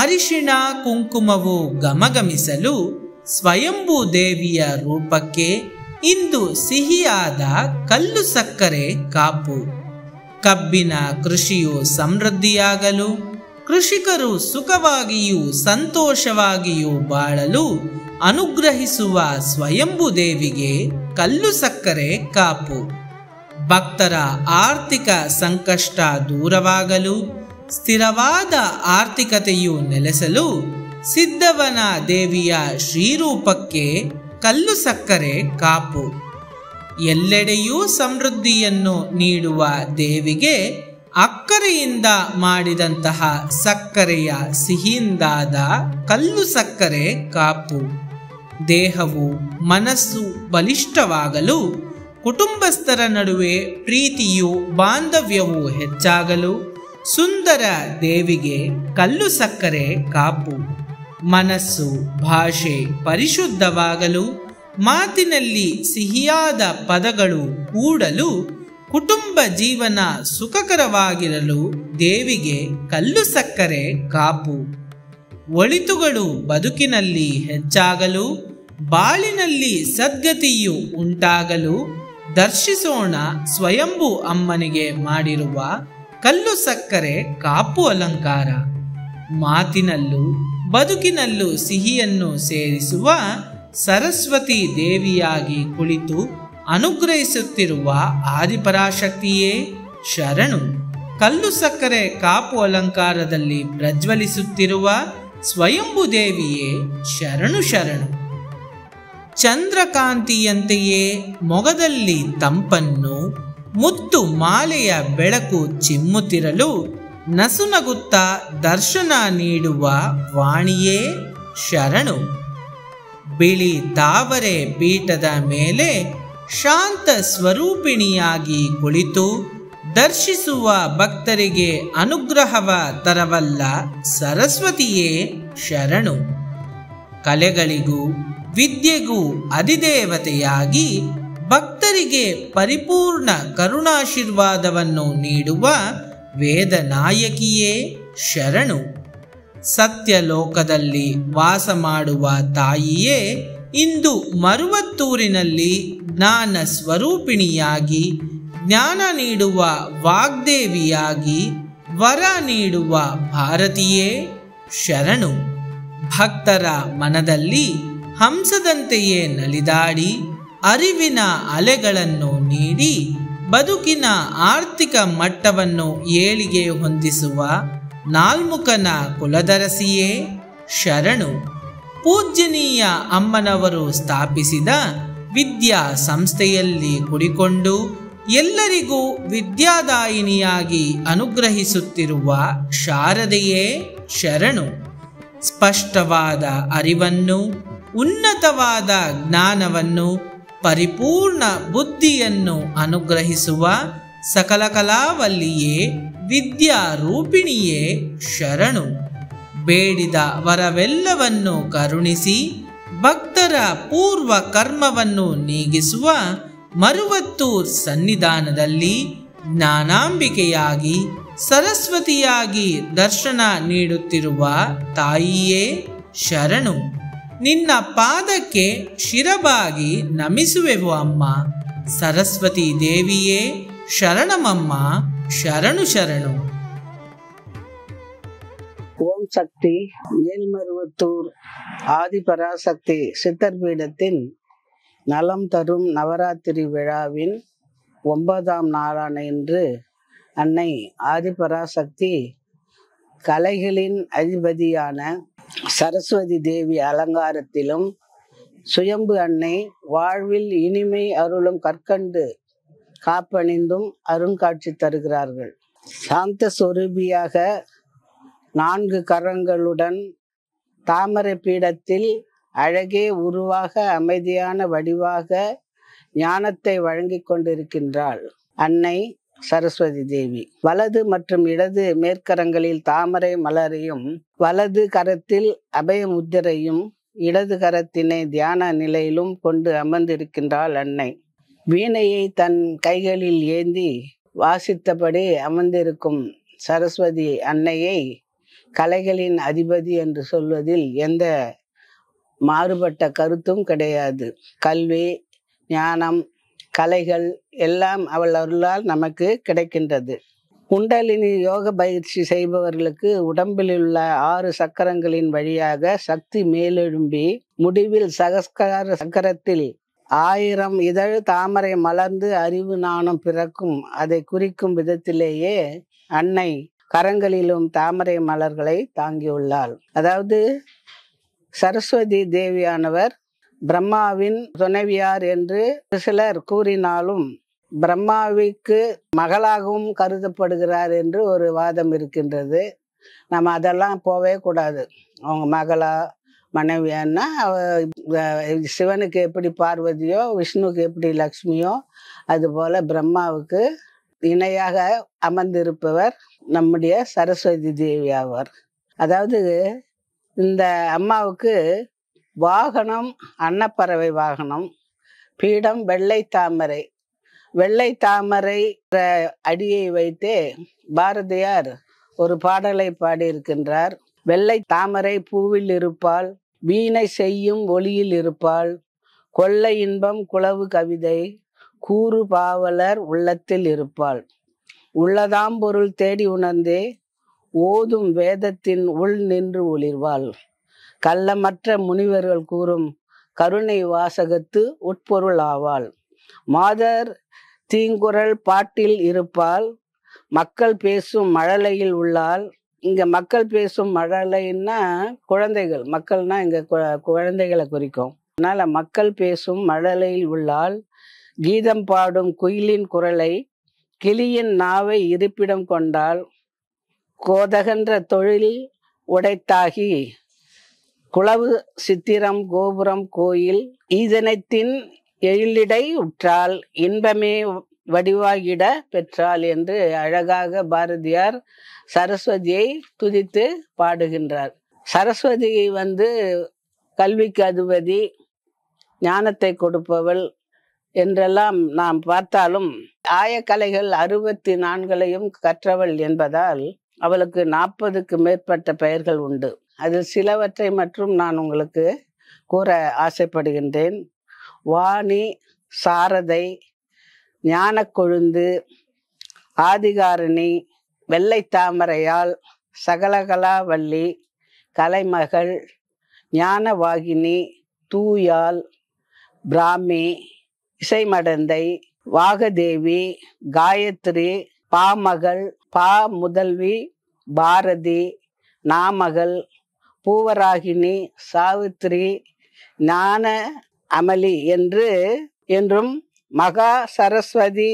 ಅರಿಶಿಣ ಕುಂಕುಮವು ಗಮಗಮಿಸಲು ಸ್ವಯಂಭೂ ದೇವಿಯ ರೂಪಕ್ಕೆ ಇಂದು ಸಿಹಿಯಾದ ಕಲ್ಲು ಸಕ್ಕರೆ ಕಾಪು ಕಬ್ಬಿನ ಕೃಷಿಯು ಸಮೃದ್ಧಿಯಾಗಲು ಕೃಷಿಕರು ಸುಖವಾಗಿಯೂ ಸಂತೋಷವಾಗಿಯೂ ಬಾಳಲು ಅನುಗ್ರಹಿಸುವ ಸ್ವಯಂಭು ದೇವಿಗೆ ಕಲ್ಲು ಸಕ್ಕರೆ ಕಾಪು ಭಕ್ತರ ಆರ್ಥಿಕ ಸಂಕಷ್ಟ ದೂರವಾಗಲು ಸ್ಥಿರವಾದ ಆರ್ಥಿಕತೆಯು ನೆಲೆಸಲು ಸಿದ್ಧವನ ದೇವಿಯ ಶ್ರೀರೂಪಕ್ಕೆ ಕಲ್ಲು ಸಕ್ಕರೆ ಕಾಪು ಎಲ್ಲೆಡೆಯೂ ಸಮೃದ್ಧಿಯನ್ನು ನೀಡುವ ದೇವಿಗೆ ಅಕ್ಕರೆಯಿಂದ ಮಾಡಿದಂತಹ ಸಕ್ಕರೆಯ ಸಿಹಿಯಿಂದಾದ ಕಲ್ಲು ಸಕ್ಕರೆ ಕಾಪು ದೇಹವು ಮನಸ್ಸು ಬಲಿಷ್ಠವಾಗಲು ಕುಟುಂಬಸ್ಥರ ನಡುವೆ ಪ್ರೀತಿಯು ಬಾಂಧವ್ಯವೂ ಹೆಚ್ಚಾಗಲು ಸುಂದರ ದೇವಿಗೆ ಕಲ್ಲು ಸಕ್ಕರೆ ಕಾಪು ಮನಸ್ಸು ಭಾಷೆ ಪರಿಶುದ್ಧವಾಗಲು ಮಾತಿನಲ್ಲಿ ಸಿಹಿಯಾದ ಪದಗಳು ಕೂಡಲು ಕುಟುಂಬ ಜೀವನ ಸುಖಕರವಾಗಿರಲು ದೇವಿಗೆ ಕಲ್ಲು ಸಕ್ಕರೆ ಕಾಪು ಒಳಿತುಗಳು ಬದುಕಿನಲ್ಲಿ ಹೆಚ್ಚಾಗಲು ಬಾಳಿನಲ್ಲಿ ಸದ್ಗತಿಯು ಉಂಟಾಗಲು ದರ್ಶಿಸೋಣ ಸ್ವಯಂಭೂ ಅಮ್ಮನಿಗೆ ಮಾಡಿರುವ ಕಲ್ಲು ಸಕ್ಕರೆ ಕಾಪು ಅಲಂಕಾರ ಮಾತಿನಲ್ಲೂ ಬದುಕಿನಲ್ಲೂ ಸಿಹಿಯನ್ನು ಸೇರಿಸುವ ಸರಸ್ವತಿ ದೇವಿಯಾಗಿ ಕುಳಿತು ಅನುಗ್ರಹಿಸುತ್ತಿರುವ ಆದಿಪರಾಶಕ್ತಿಯೇ ಶರಣು ಕಲ್ಲು ಸಕ್ಕರೆ ಕಾಪು ಅಲಂಕಾರದಲ್ಲಿ ಪ್ರಜ್ವಲಿಸುತ್ತಿರುವ ಸ್ವಯಂಭು ದೇವಿಯೇ ಶರಣು ಶರಣು ಚಂದ್ರಕಾಂತಿಯಂತೆಯೇ ಮೊಗದಲ್ಲಿ ತಂಪನ್ನು ಮುತ್ತು ಮಾಲೆಯ ಬೆಳಕು ಚಿಮ್ಮುತ್ತಿರಲು ನಸುನಗುತ್ತ ದರ್ಶನ ನೀಡುವ ವಾಣಿಯೇ ಶರಣು ಬಿಳಿ ತಾವರೆ ಪೀಠದ ಮೇಲೆ ಶಾಂತ ಸ್ವರೂಪಿಣಿಯಾಗಿ ಕುಳಿತು ದರ್ಶಿಸುವ ಭಕ್ತರಿಗೆ ಅನುಗ್ರಹವ ತರವಲ್ಲ ಸರಸ್ವತಿಯೇ ಶರಣು ಕಲೆಗಳಿಗೂ ವಿದ್ಯೆಗೂ ಅಧಿದೇವತೆಯಾಗಿ ಭಕ್ತರಿಗೆ ಪರಿಪೂರ್ಣ ಕರುಣಾಶೀರ್ವಾದವನ್ನು ನೀಡುವ ವೇದನಾಯಕಿಯೇ ಶರಣು ಸತ್ಯಲೋಕದಲ್ಲಿ ವಾಸ ಮಾಡುವ ತಾಯಿಯೇ ಇಂದು ಮರುವತ್ತೂರಿನಲ್ಲಿ ಜ್ಞಾನ ಸ್ವರೂಪಿಣಿಯಾಗಿ ಜ್ಞಾನ ನೀಡುವ ವಾಗ್ದೇವಿಯಾಗಿ ವರ ನೀಡುವ ಭಾರತೀಯೇ ಶರಣು ಭಕ್ತರ ಮನದಲ್ಲಿ ಹಂಸದಂತೆಯೇ ನಲಿದಾಡಿ ಅರಿವಿನ ಅಲೆಗಳನ್ನು ನೀಡಿ ಬದುಕಿನ ಆರ್ಥಿಕ ಮಟ್ಟವನ್ನು ಏಳಿಗೆ ಹೊಂದಿಸುವ ನಾಲ್ಮುಖನ ಕುಲದರಸಿಯೇ ಶರಣು ಪೂಜ್ಯನೀಯ ಅಮ್ಮನವರು ಸ್ಥಾಪಿಸಿದ ವಿದ್ಯಾ ಸಂಸ್ಥೆಯಲ್ಲಿ ಕುಡಿಕೊಂಡು ಎಲ್ಲರಿಗೂ ವಿದ್ಯಾದಾಯಿನಿಯಾಗಿ ಅನುಗ್ರಹಿಸುತ್ತಿರುವ ಶಾರದೆಯೇ ಶರಣು ಸ್ಪಷ್ಟವಾದ ಅರಿವನ್ನು ಉನ್ನತವಾದ ಜ್ಞಾನವನ್ನು ಪರಿಪೂರ್ಣ ಬುದ್ಧಿಯನ್ನು ಅನುಗ್ರಹಿಸುವ ಸಕಲ ಕಲಾವಲ್ಲಿಯೇ ವಿದ್ಯಾರೂಪಿಣಿಯೇ ಶರಣು ಬೇಡಿದ ವರವೆಲ್ಲವನ್ನು ಕರುಣಿಸಿ ಭಕ್ತರ ಪೂರ್ವ ಕರ್ಮವನ್ನು ನೀಗಿಸುವ ಮರುವತ್ತೂರ್ ಸನ್ನಿಧಾನದಲ್ಲಿ ಜ್ಞಾನಾಂಬಿಕೆಯಾಗಿ ಸರಸ್ವತಿಯಾಗಿ ದರ್ಶನ ನೀಡುತ್ತಿರುವ ತಾಯಿಯೇ ಶರಣು ನಿನ್ನ ಪಾದಕ್ಕೆ ಶಿರಬಾಗಿ ನಮಿಸುವೆವು ಅಮ್ಮ ಸರಸ್ವತಿ ದೇವಿಯೇ ಶರಣಮಮ್ಮ ಶರಣು ಶರಣು ஓம் சக்தி மேல்மருவத்தூர் ஆதிபராசக்தி சித்தர் பீடத்தின் நலம் தரும் நவராத்திரி விழாவின் ஒன்பதாம் நாளான இன்று அன்னை ஆதிபராசக்தி கலைகளின் அதிபதியான சரஸ்வதி தேவி அலங்காரத்திலும் சுயம்பு அன்னை வாழ்வில் இனிமை அருளும் கற்கண்டு காப்பணிந்தும் அருங்காட்சி தருகிறார்கள் சாந்த சொருபியாக நான்கு கரங்களுடன் தாமரை பீடத்தில் அழகே உருவாக அமைதியான வடிவாக ஞானத்தை வழங்கிக் கொண்டிருக்கின்றாள் அன்னை சரஸ்வதி தேவி வலது மற்றும் இடது மேற்கரங்களில் தாமரை மலரையும் வலது கரத்தில் அபயமுத்திரையும் இடது கரத்தினை தியான நிலையிலும் கொண்டு அமர்ந்திருக்கின்றாள் அன்னை வீணையை தன் கைகளில் ஏந்தி வாசித்தபடி அமர்ந்திருக்கும் சரஸ்வதி அன்னையை கலைகளின் அதிபதி என்று சொல்வதில் எந்த மாறுபட்ட கருத்தும் கிடையாது கல்வி ஞானம் கலைகள் எல்லாம் அவள் அருளால் நமக்கு கிடைக்கின்றது குண்டலினி யோக பயிற்சி செய்பவர்களுக்கு உடம்பில் உள்ள ஆறு சக்கரங்களின் வழியாக சக்தி மேலெழும்பி முடிவில் சகஸ்கார சக்கரத்தில் ஆயிரம் இதழ் தாமரை மலர்ந்து அறிவு நாணம் பிறக்கும் அதை குறிக்கும் விதத்திலேயே அன்னை கரங்களிலும் தாமரை மலர்களை தாங்கியுள்ளாள் அதாவது சரஸ்வதி தேவியானவர் பிரம்மாவின் துணைவியார் என்று சிலர் கூறினாலும் பிரம்மாவிற்கு மகளாகவும் கருதப்படுகிறார் என்று ஒரு வாதம் இருக்கின்றது நம்ம அதெல்லாம் போவே கூடாது அவங்க மகளா மனைவியான்னா சிவனுக்கு எப்படி பார்வதியோ விஷ்ணுவுக்கு எப்படி லக்ஷ்மியோ அதுபோல் பிரம்மாவுக்கு இணையாக அமர்ந்திருப்பவர் நம்முடைய சரஸ்வதி தேவி ஆவார் அதாவது இந்த அம்மாவுக்கு வாகனம் அன்னப்பறவை வாகனம் பீடம் வெள்ளை தாமரை வெள்ளை தாமரை அடியை வைத்தே பாரதியார் ஒரு பாடலை பாடியிருக்கின்றார் வெள்ளை தாமரை பூவில் இருப்பாள் வீணை செய்யும் ஒளியில் இருப்பாள் கொள்ளை இன்பம் குளவு கவிதை கூறு பாவலர் உள்ளத்தில் இருப்பாள் உள்ளதாம் பொருள் தேடி உணர்ந்தே ஓதும் வேதத்தின் உள் நின்று ஒளிர்வாள் கள்ளமற்ற முனிவர்கள் கூறும் கருணை வாசகத்து உட்பொருள் ஆவாள் மாதர் தீங்குரல் பாட்டில் இருப்பால் மக்கள் பேசும் மழலையில் உள்ளால் இங்கே மக்கள் பேசும் மழலைன்னா குழந்தைகள் மக்கள்னா இங்கே குழந்தைகளை குறிக்கும் அதனால் மக்கள் பேசும் மழலையில் உள்ளால் கீதம் பாடும் குயிலின் குரலை கிளியின் நாவை இருப்பிடம் கொண்டால் கோதகன்ற தொழில் உடைத்தாகி குளவு சித்திரம் கோபுரம் கோயில் ஈதனத்தின் எழிலிடை உற்றால் இன்பமே வடிவாகிட பெற்றாள் என்று அழகாக பாரதியார் சரஸ்வதியை துதித்து பாடுகின்றார் சரஸ்வதியை வந்து கல்விக்கு அதிபதி ஞானத்தை கொடுப்பவள் என்றெல்லாம் நாம் பார்த்தாலும் ஆயக்கலைகள் அறுபத்தி நான்களையும் கற்றவள் என்பதால் அவளுக்கு நாற்பதுக்கு மேற்பட்ட பெயர்கள் உண்டு அதில் சிலவற்றை மட்டும் நான் உங்களுக்கு கூற ஆசைப்படுகின்றேன் வாணி சாரதை ஞானக்கொழுந்து ஆதிகாரணி வெள்ளை தாமரையால் சகலகலாவல்லி கலைமகள் ஞானவாகினி தூயால் பிராமி இசைமடந்தை வாகதேவி காயத்ரி பாமகள் பா முதல்வி பாரதி நாமகள் பூவராகினி சாவித்ரி ஞான அமளி என்று என்றும் மகா சரஸ்வதி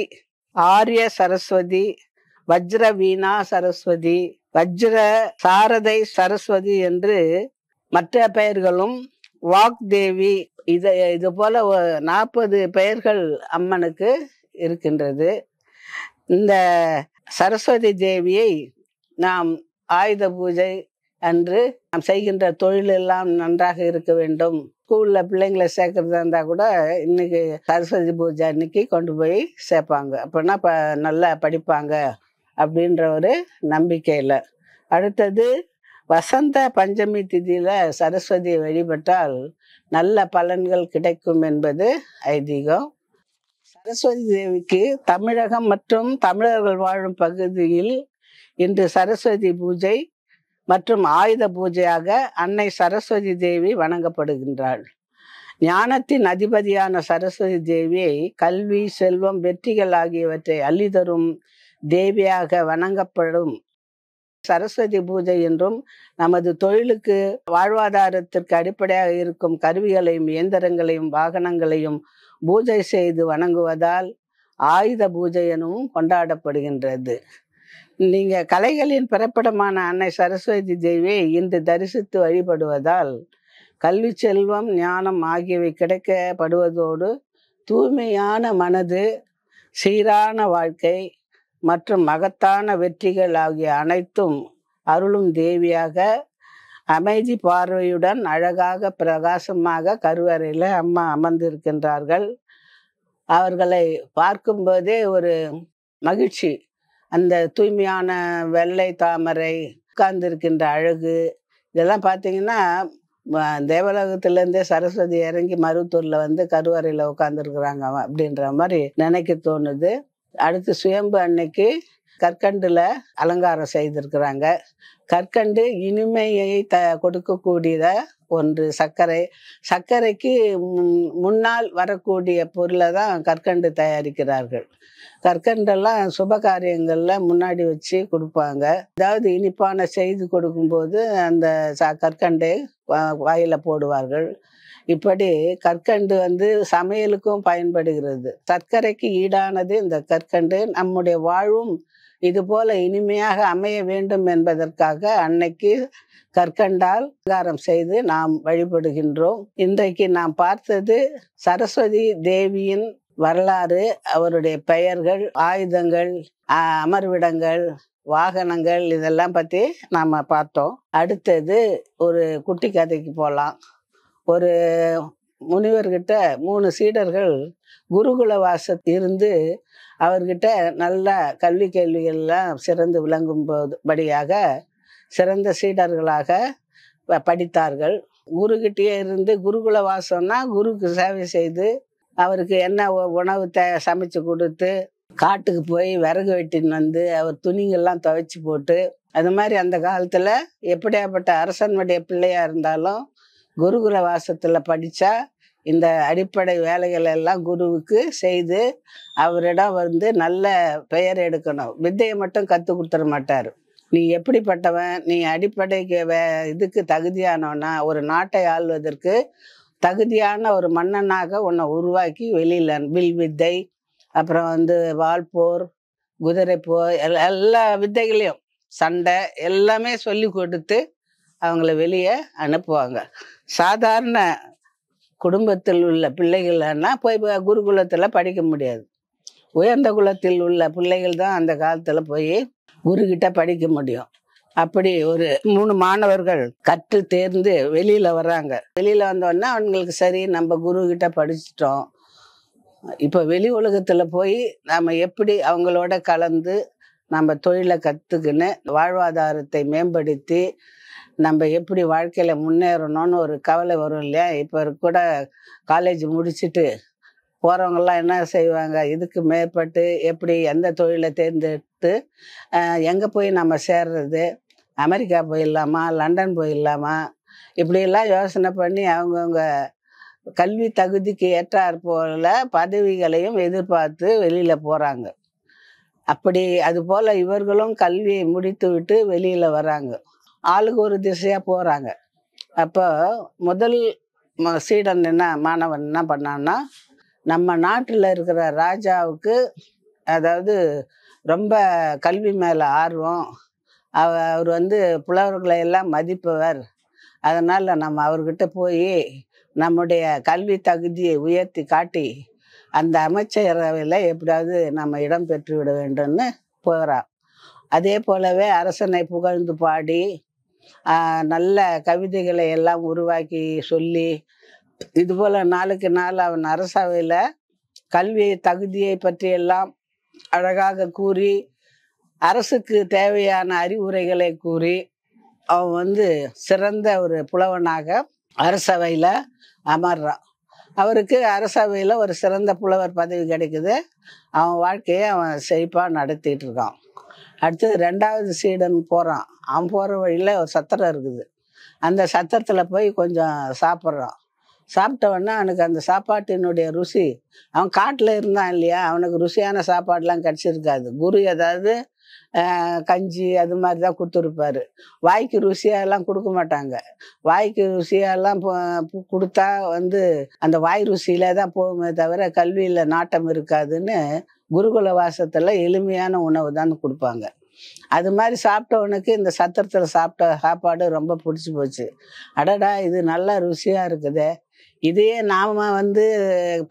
ஆரிய சரஸ்வதி வஜ்ர வீணா சரஸ்வதி வஜ்ர சாரதை சரஸ்வதி என்று மற்ற பெயர்களும் வாக்தேவி இது இது போல நாற்பது பெயர்கள் அம்மனுக்கு இருக்கின்றது இந்த சரஸ்வதி தேவியை நாம் ஆயுத பூஜை அன்று நாம் செய்கின்ற தொழில் எல்லாம் நன்றாக இருக்க வேண்டும் ஸ்கூலில் பிள்ளைங்களை சேர்க்கறதா இருந்தால் கூட இன்னைக்கு சரஸ்வதி பூஜை அன்னைக்கு கொண்டு போய் சேர்ப்பாங்க அப்படின்னா இப்போ நல்லா படிப்பாங்க அப்படின்ற ஒரு நம்பிக்கையில் அடுத்தது வசந்த பஞ்சமி திதியில் சரஸ்வதியை வழிபட்டால் நல்ல பலன்கள் கிடைக்கும் என்பது ஐதீகம் சரஸ்வதி தேவிக்கு தமிழகம் மற்றும் தமிழர்கள் வாழும் பகுதியில் இன்று சரஸ்வதி பூஜை மற்றும் ஆயுத பூஜையாக அன்னை சரஸ்வதி தேவி வணங்கப்படுகின்றாள் ஞானத்தின் அதிபதியான சரஸ்வதி தேவியை கல்வி செல்வம் வெற்றிகள் ஆகியவற்றை அள்ளிதரும் தேவியாக வணங்கப்படும் சரஸ்வதி பூஜை என்றும் நமது தொழிலுக்கு வாழ்வாதாரத்திற்கு அடிப்படையாக இருக்கும் கருவிகளையும் இயந்திரங்களையும் வாகனங்களையும் பூஜை செய்து வணங்குவதால் ஆயுத பூஜை எனவும் கொண்டாடப்படுகின்றது நீங்க கலைகளின் பிறப்பிடமான அன்னை சரஸ்வதி தேவியை இன்று தரிசித்து வழிபடுவதால் கல்வி செல்வம் ஞானம் ஆகியவை கிடைக்கப்படுவதோடு தூய்மையான மனது சீரான வாழ்க்கை மற்றும் மகத்தான வெற்றிகள் ஆகிய அனைத்தும் அருளும் தேவியாக அமைதி பார்வையுடன் அழகாக பிரகாசமாக கருவறையில் அம்மா அமர்ந்திருக்கின்றார்கள் அவர்களை பார்க்கும்போதே ஒரு மகிழ்ச்சி அந்த தூய்மையான வெள்ளை தாமரை உட்கார்ந்துருக்கின்ற அழகு இதெல்லாம் பார்த்தீங்கன்னா தேவலோகத்திலேருந்தே சரஸ்வதி இறங்கி மருவத்தூரில் வந்து கருவறையில் உட்காந்துருக்குறாங்க அப்படின்ற மாதிரி நினைக்க தோணுது அடுத்து சுயம்பு அன்னைக்கு கற்கண்டில் அலங்காரம் செய்திருக்கிறாங்க கற்கண்டு இனிமையை த கொடுக்கக்கூடியதை ஒன்று சர்க்கரை சர்க்கரைக்கு முன்னால் வரக்கூடிய பொருளை தான் கற்கண்டு தயாரிக்கிறார்கள் கற்கண்டெல்லாம் சுப காரியங்களில் முன்னாடி வச்சு கொடுப்பாங்க ஏதாவது இனிப்பான செய்து கொடுக்கும்போது அந்த ச கற்கண்டை வாயில் போடுவார்கள் இப்படி கற்கண்டு வந்து சமையலுக்கும் பயன்படுகிறது சர்க்கரைக்கு ஈடானது இந்த கற்கண்டு நம்முடைய வாழ்வும் இதுபோல இனிமையாக அமைய வேண்டும் என்பதற்காக அன்னைக்கு கற்கண்டால் அலங்காரம் செய்து நாம் வழிபடுகின்றோம் இன்றைக்கு நாம் பார்த்தது சரஸ்வதி தேவியின் வரலாறு அவருடைய பெயர்கள் ஆயுதங்கள் அமர்விடங்கள் வாகனங்கள் இதெல்லாம் பற்றி நாம் பார்த்தோம் அடுத்தது ஒரு குட்டி கதைக்கு போகலாம் ஒரு முனிவர்கிட்ட மூணு சீடர்கள் குருகுல வாசத் இருந்து அவர்கிட்ட நல்ல கல்வி கேள்விகள்லாம் சிறந்து விளங்கும் படியாக சிறந்த சீடர்களாக படித்தார்கள் குருக்கிட்டே இருந்து குருகுல வாசம்னா குருக்கு சேவை செய்து அவருக்கு என்ன உணவு த சமைச்சு கொடுத்து காட்டுக்கு போய் விறகு வெட்டின்னு வந்து அவர் துணிங்கள்லாம் துவைச்சி போட்டு அது மாதிரி அந்த காலத்தில் எப்படியாப்பட்ட அரசனுடைய பிள்ளையாக இருந்தாலும் குருகுல வாசத்தில் படித்தா இந்த அடிப்படை வேலைகள் எல்லாம் குருவுக்கு செய்து அவரிடம் வந்து நல்ல பெயர் எடுக்கணும் வித்தையை மட்டும் கற்றுக் கொடுத்துட மாட்டார் நீ எப்படிப்பட்டவன் நீ அடிப்படைக்கு வே இதுக்கு தகுதியானவனா ஒரு நாட்டை ஆள்வதற்கு தகுதியான ஒரு மன்னனாக உன்னை உருவாக்கி வெளியில் வில் வித்தை அப்புறம் வந்து வால்போர் குதிரை போர் எல்லா வித்தைகளையும் சண்டை எல்லாமே சொல்லி கொடுத்து அவங்கள வெளியே அனுப்புவாங்க சாதாரண குடும்பத்தில் உள்ள பிள்ளைகள்னா போய் குருகுலத்தில் படிக்க முடியாது உயர்ந்த குலத்தில் உள்ள பிள்ளைகள் தான் அந்த காலத்தில் போய் குருக்கிட்ட படிக்க முடியும் அப்படி ஒரு மூணு மாணவர்கள் கற்று தேர்ந்து வெளியில் வர்றாங்க வெளியில் வந்தோடனே அவங்களுக்கு சரி நம்ம குருக்கிட்ட படிச்சிட்டோம் இப்போ வெளி உலகத்தில் போய் நாம் எப்படி அவங்களோட கலந்து நம்ம தொழிலை கற்றுக்கின்னு வாழ்வாதாரத்தை மேம்படுத்தி நம்ம எப்படி வாழ்க்கையில் முன்னேறணும்னு ஒரு கவலை வரும் இல்லையா இப்போ கூட காலேஜ் முடிச்சுட்டு போகிறவங்கெல்லாம் என்ன செய்வாங்க இதுக்கு மேற்பட்டு எப்படி எந்த தொழிலை தேர்ந்தெடுத்து எங்கே போய் நம்ம சேர்றது அமெரிக்கா போயிடலாமா லண்டன் போயிடலாமா இப்படியெல்லாம் யோசனை பண்ணி அவங்கவுங்க கல்வி தகுதிக்கு ஏற்றார் போல பதவிகளையும் எதிர்பார்த்து வெளியில் போகிறாங்க அப்படி அதுபோல் இவர்களும் கல்வியை முடித்து விட்டு வெளியில் வராங்க ஆளுக்கு ஒரு திசையாக போகிறாங்க அப்போ முதல் சீடன் என்ன மாணவன் என்ன பண்ணான்னா நம்ம நாட்டில் இருக்கிற ராஜாவுக்கு அதாவது ரொம்ப கல்வி மேலே ஆர்வம் அவர் வந்து புலவர்களை எல்லாம் மதிப்பவர் அதனால் நம்ம அவர்கிட்ட போய் நம்முடைய கல்வி தகுதியை உயர்த்தி காட்டி அந்த அமைச்சரவையில் எப்படியாவது நம்ம இடம் பெற்று விட வேண்டும்னு போகிறான் அதே போலவே அரசனை புகழ்ந்து பாடி நல்ல கவிதைகளை எல்லாம் உருவாக்கி சொல்லி இதுபோல் நாளுக்கு நாள் அவன் அரசவையில் கல்வி தகுதியை பற்றியெல்லாம் அழகாக கூறி அரசுக்கு தேவையான அறிவுரைகளை கூறி அவன் வந்து சிறந்த ஒரு புலவனாக அரசவையில் அமர்றான் அவருக்கு அரசவையில் ஒரு சிறந்த புலவர் பதவி கிடைக்குது அவன் வாழ்க்கையை அவன் செழிப்பாக நடத்திட்டு இருக்கான் அடுத்தது ரெண்டாவது சீடன் போகிறான் அவன் போகிற வழியில் ஒரு சத்திரம் இருக்குது அந்த சத்திரத்தில் போய் கொஞ்சம் சாப்பிட்றான் சாப்பிட்டவொடனே அவனுக்கு அந்த சாப்பாட்டினுடைய ருசி அவன் காட்டில் இருந்தான் இல்லையா அவனுக்கு ருசியான சாப்பாடெலாம் கிடச்சிருக்காது குரு ஏதாவது கஞ்சி அது மாதிரி தான் கொடுத்துருப்பாரு வாய்க்கு எல்லாம் கொடுக்க மாட்டாங்க வாய்க்கு ருசியாலாம் கொடுத்தா வந்து அந்த வாய் ருசியில தான் போகுமே தவிர கல்வியில் நாட்டம் இருக்காதுன்னு குருகுல வாசத்தில் எளிமையான உணவு தான் கொடுப்பாங்க அது மாதிரி சாப்பிட்டவனுக்கு இந்த சத்திரத்தில் சாப்பிட்ட சாப்பாடு ரொம்ப பிடிச்சி போச்சு அடடா இது நல்லா ருசியாக இருக்குதே இதையே நாம் வந்து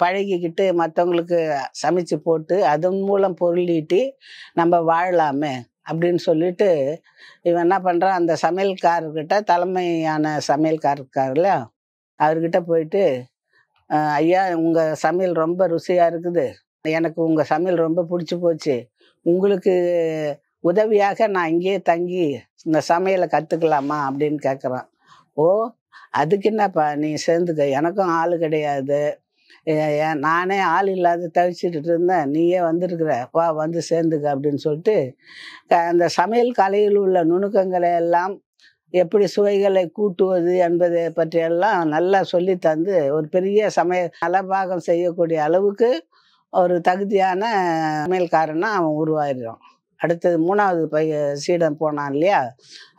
பழகிக்கிட்டு மற்றவங்களுக்கு சமைச்சு போட்டு அதன் மூலம் பொருளீட்டி நம்ம வாழலாமே அப்படின்னு சொல்லிட்டு இவன் என்ன பண்ணுறான் அந்த சமையல்காரர்கிட்ட தலைமையான சமையல்காரர்காரில் அவர்கிட்ட போயிட்டு ஐயா உங்கள் சமையல் ரொம்ப ருசியாக இருக்குது எனக்கு உங்கள் சமையல் ரொம்ப பிடிச்சி போச்சு உங்களுக்கு உதவியாக நான் இங்கேயே தங்கி இந்த சமையலை கற்றுக்கலாமா அப்படின்னு கேட்குறான் ஓ அதுக்கு என்னப்பா நீ சேர்ந்துக்க எனக்கும் ஆள் கிடையாது நானே ஆள் இல்லாத தவிச்சிட்டு இருந்தேன் நீயே வந்துருக்குற வா வந்து சேர்ந்துக்க அப்படின்னு சொல்லிட்டு அந்த சமையல் கலையில் உள்ள நுணுக்கங்களை எல்லாம் எப்படி சுவைகளை கூட்டுவது என்பதை பற்றியெல்லாம் நல்லா சொல்லி தந்து ஒரு பெரிய சமையல் நலபாகம் செய்யக்கூடிய அளவுக்கு ஒரு தகுதியான சமையல்காரனா அவன் உருவாயிடுறான் அடுத்தது மூணாவது பைய சீடன் போனான் இல்லையா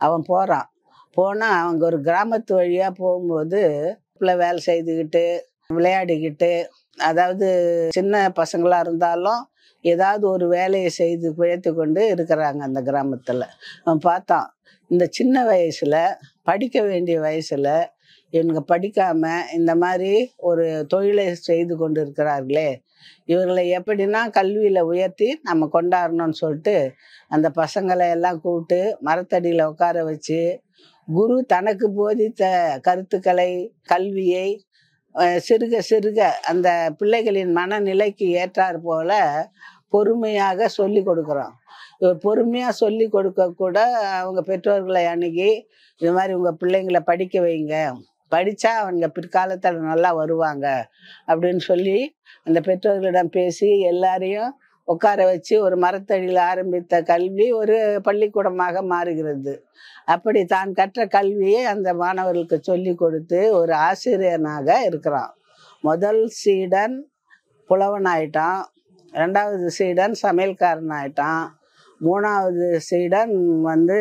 அவன் போகிறான் போனால் அவங்க ஒரு கிராமத்து வழியாக போகும்போது பிள்ளை வேலை செய்துக்கிட்டு விளையாடிக்கிட்டு அதாவது சின்ன பசங்களாக இருந்தாலும் ஏதாவது ஒரு வேலையை செய்து பிழைத்து கொண்டு இருக்கிறாங்க அந்த கிராமத்தில் அவன் பார்த்தான் இந்த சின்ன வயசில் படிக்க வேண்டிய வயசில் இவங்க படிக்காம இந்த மாதிரி ஒரு தொழிலை செய்து கொண்டு இருக்கிறார்களே இவர்களை எப்படின்னா கல்வியில் உயர்த்தி நம்ம கொண்டாடணும்னு சொல்லிட்டு அந்த பசங்களை எல்லாம் கூப்பிட்டு மரத்தடியில் உட்கார வச்சு குரு தனக்கு போதித்த கருத்துக்களை கல்வியை சிறுக சிறுக அந்த பிள்ளைகளின் மனநிலைக்கு ஏற்றாற் போல பொறுமையாக சொல்லி கொடுக்குறோம் பொறுமையாக சொல்லி கொடுக்க கூட அவங்க பெற்றோர்களை அணுகி இது மாதிரி உங்கள் பிள்ளைங்களை படிக்க வைங்க படித்தா அவங்க பிற்காலத்தில் நல்லா வருவாங்க அப்படின்னு சொல்லி அந்த பெற்றோர்களிடம் பேசி எல்லாரையும் உட்கார வச்சு ஒரு மரத்தடியில் ஆரம்பித்த கல்வி ஒரு பள்ளிக்கூடமாக மாறுகிறது அப்படி தான் கற்ற கல்வியை அந்த மாணவர்களுக்கு சொல்லி கொடுத்து ஒரு ஆசிரியனாக இருக்கிறான் முதல் சீடன் புலவன் ரெண்டாவது சீடன் சமையல்காரன் ஆயிட்டான் மூணாவது சீடன் வந்து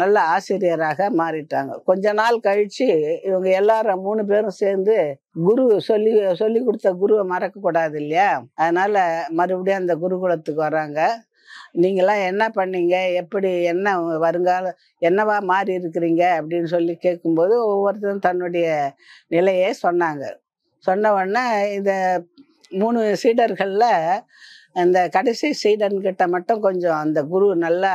நல்ல ஆசிரியராக மாறிட்டாங்க கொஞ்ச நாள் கழிச்சு இவங்க எல்லாரும் மூணு பேரும் சேர்ந்து குரு சொல்லி சொல்லி கொடுத்த குருவை மறக்கக்கூடாது இல்லையா அதனால மறுபடியும் அந்த குருகுலத்துக்கு வராங்க நீங்களாம் என்ன பண்ணீங்க எப்படி என்ன வருங்கால என்னவா மாறி இருக்கிறீங்க அப்படின்னு சொல்லி கேட்கும்போது ஒவ்வொருத்தரும் தன்னுடைய நிலையை சொன்னாங்க சொன்ன உடனே இந்த மூணு சீடர்களில் அந்த கடைசி சீடன்கிட்ட மட்டும் கொஞ்சம் அந்த குரு நல்லா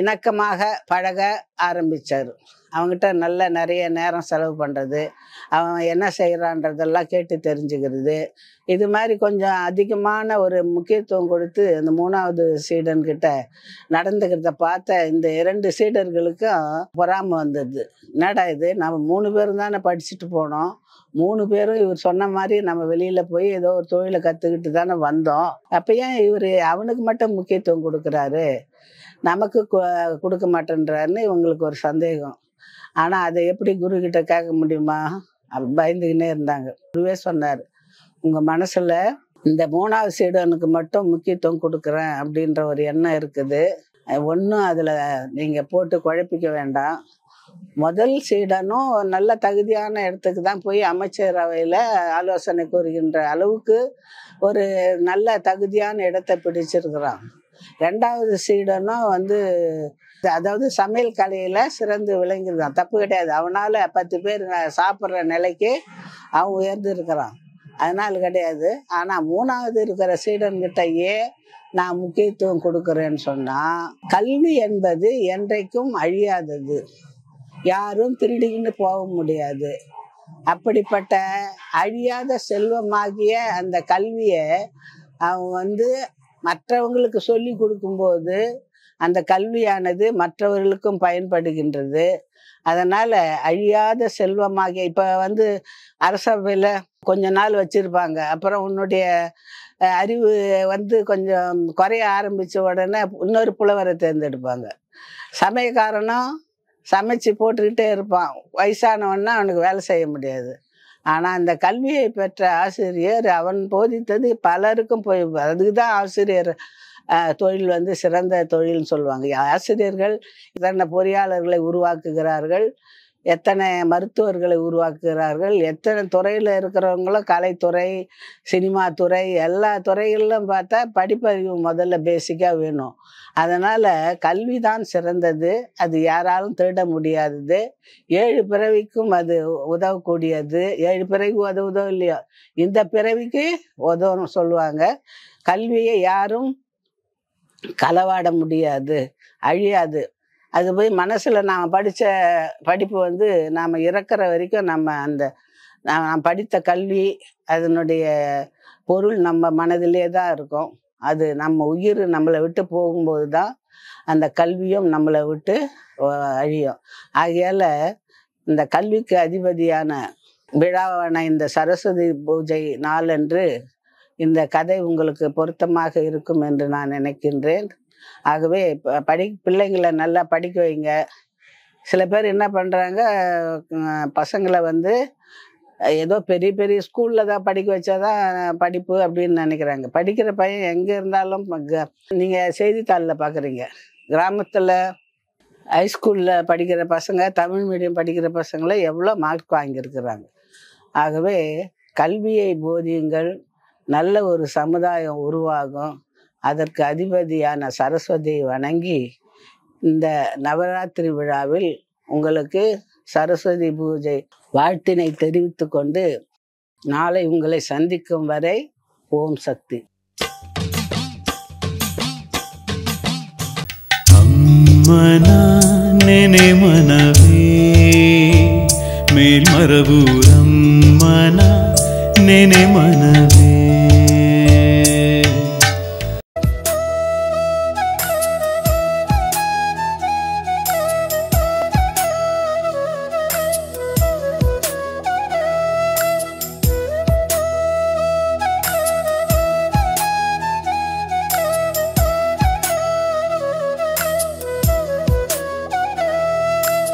இணக்கமாக பழக ஆரம்பித்தார் அவங்ககிட்ட நல்ல நிறைய நேரம் செலவு பண்ணுறது அவன் என்ன செய்கிறான்றதெல்லாம் கேட்டு தெரிஞ்சுக்கிறது இது மாதிரி கொஞ்சம் அதிகமான ஒரு முக்கியத்துவம் கொடுத்து அந்த மூணாவது சீடன்கிட்ட நடந்துக்கிறத பார்த்த இந்த இரண்டு சீடர்களுக்கும் பொறாமல் வந்தது என்னடா இது நம்ம மூணு பேரும் தானே படிச்சுட்டு போனோம் மூணு பேரும் இவர் சொன்ன மாதிரி நம்ம வெளியில் போய் ஏதோ ஒரு தொழிலை கற்றுக்கிட்டு தானே வந்தோம் அப்போயே இவர் அவனுக்கு மட்டும் முக்கியத்துவம் கொடுக்குறாரு நமக்கு கொடுக்க மாட்டேன்றாருன்னு இவங்களுக்கு ஒரு சந்தேகம் ஆனால் அதை எப்படி குரு கிட்ட கேட்க முடியுமா அப்படி பயந்துக்கினே இருந்தாங்க குருவே சொன்னார் உங்கள் மனசில் இந்த மூணாவது சீடனுக்கு மட்டும் முக்கியத்துவம் கொடுக்குறேன் அப்படின்ற ஒரு எண்ணம் இருக்குது ஒன்றும் அதில் நீங்கள் போட்டு குழப்பிக்க வேண்டாம் முதல் சீடனும் நல்ல தகுதியான இடத்துக்கு தான் போய் அமைச்சரவையில் ஆலோசனை கூறுகின்ற அளவுக்கு ஒரு நல்ல தகுதியான இடத்தை பிடிச்சிருக்கிறான் ரெண்டாவது சீடனும் வந்து அதாவது சமையல் கலையில் சிறந்து விளங்கியிருக்கான் தப்பு கிடையாது அவனால் பத்து பேர் சாப்பிட்ற நிலைக்கு அவன் உயர்ந்திருக்கிறான் அதனால் கிடையாது ஆனால் மூணாவது இருக்கிற சீடன்கிட்டயே நான் முக்கியத்துவம் கொடுக்குறேன்னு சொன்னால் கல்வி என்பது என்றைக்கும் அழியாதது யாரும் திருடிக்கிட்டு போக முடியாது அப்படிப்பட்ட அழியாத செல்வமாகிய அந்த கல்வியை அவன் வந்து மற்றவங்களுக்கு சொல்லி கொடுக்கும்போது அந்த கல்வியானது மற்றவர்களுக்கும் பயன்படுகின்றது அதனால் அழியாத செல்வமாக இப்போ வந்து அரசவையில் கொஞ்ச நாள் வச்சுருப்பாங்க அப்புறம் உன்னுடைய அறிவு வந்து கொஞ்சம் குறைய ஆரம்பித்த உடனே இன்னொரு புலவரை தேர்ந்தெடுப்பாங்க சமயக்காரனும் சமைச்சு போட்டுக்கிட்டே இருப்பான் வயசானவன்னா அவனுக்கு வேலை செய்ய முடியாது ஆனால் அந்த கல்வியை பெற்ற ஆசிரியர் அவன் போதித்தது பலருக்கும் போய் அதுக்கு தான் ஆசிரியர் தொழில் வந்து சிறந்த தொழில்னு சொல்லுவாங்க ஆசிரியர்கள் இத்தனை பொறியாளர்களை உருவாக்குகிறார்கள் எத்தனை மருத்துவர்களை உருவாக்குகிறார்கள் எத்தனை துறையில் இருக்கிறவங்களும் கலைத்துறை சினிமா துறை எல்லா துறைகளிலும் பார்த்தா படிப்பறிவு முதல்ல பேசிக்காக வேணும் அதனால் கல்வி தான் சிறந்தது அது யாராலும் திருட முடியாதது ஏழு பிறவிக்கும் அது உதவக்கூடியது ஏழு பிறகு உதவுதோ இல்லையோ இந்த பிறவிக்கு உதவும் சொல்லுவாங்க கல்வியை யாரும் களவாட முடியாது அழியாது அது போய் மனசில் நாம் படித்த படிப்பு வந்து நாம் இறக்குற வரைக்கும் நம்ம அந்த நான் படித்த கல்வி அதனுடைய பொருள் நம்ம மனதிலே தான் இருக்கும் அது நம்ம உயிர் நம்மளை விட்டு போகும்போது தான் அந்த கல்வியும் நம்மளை விட்டு அழியும் ஆகையால் இந்த கல்விக்கு அதிபதியான விழாவான இந்த சரஸ்வதி பூஜை நாளன்று இந்த கதை உங்களுக்கு பொருத்தமாக இருக்கும் என்று நான் நினைக்கின்றேன் ஆகவே படி பிள்ளைங்களை நல்லா படிக்க வைங்க சில பேர் என்ன பண்ணுறாங்க பசங்களை வந்து ஏதோ பெரிய பெரிய ஸ்கூலில் தான் படிக்க வச்சாதான் படிப்பு அப்படின்னு நினைக்கிறாங்க படிக்கிற பையன் எங்கே இருந்தாலும் நீங்கள் செய்தித்தாளில் பார்க்குறீங்க கிராமத்தில் ஹைஸ்கூலில் படிக்கிற பசங்க தமிழ் மீடியம் படிக்கிற பசங்களை எவ்வளோ மார்க் வாங்கியிருக்கிறாங்க ஆகவே கல்வியை போதியுங்கள் நல்ல ஒரு சமுதாயம் உருவாகும் அதற்கு அதிபதியான சரஸ்வதியை வணங்கி இந்த நவராத்திரி விழாவில் உங்களுக்கு சரஸ்வதி பூஜை வாழ்த்தினை தெரிவித்து கொண்டு நாளை உங்களை சந்திக்கும் வரை ஓம் சக்தி மனவே மேல் மரபூரம் மன நினை மனவே